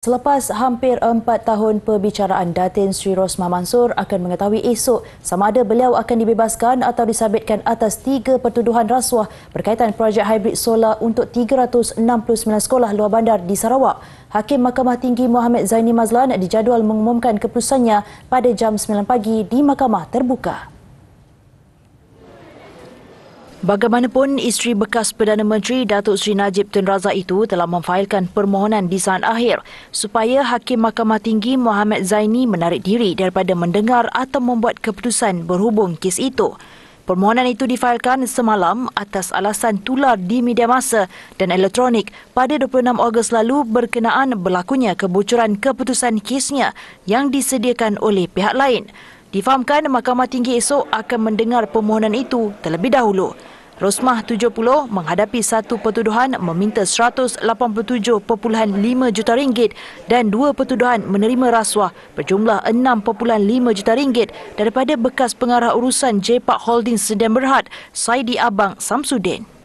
Selepas hampir empat tahun perbicaraan Datin Sri Rosma Mansur akan mengetahui esok sama ada beliau akan dibebaskan atau disabitkan atas tiga pertuduhan rasuah berkaitan projek hybrid solar untuk 369 sekolah luar bandar di Sarawak. Hakim Mahkamah Tinggi Muhammad Zaini Mazlan dijadual mengumumkan keputusannya pada jam 9 pagi di Mahkamah Terbuka. Bagaimanapun, isteri bekas Perdana Menteri Datuk Seri Najib Tun Razak itu telah memfailkan permohonan di saat akhir supaya Hakim Mahkamah Tinggi Muhammad Zaini menarik diri daripada mendengar atau membuat keputusan berhubung kes itu. Permohonan itu difailkan semalam atas alasan tular di media masa dan elektronik pada 26 Ogos lalu berkenaan berlakunya kebocoran keputusan kesnya yang disediakan oleh pihak lain. Difahamkan Mahkamah Tinggi esok akan mendengar permohonan itu terlebih dahulu. Rosmah 70 menghadapi satu pertuduhan meminta 187.5 juta ringgit dan dua pertuduhan menerima rasuah berjumlah 6.5 juta ringgit daripada bekas pengarah urusan Jepak Park Holdings Sdn Bhd Saidi Abang Samsudin.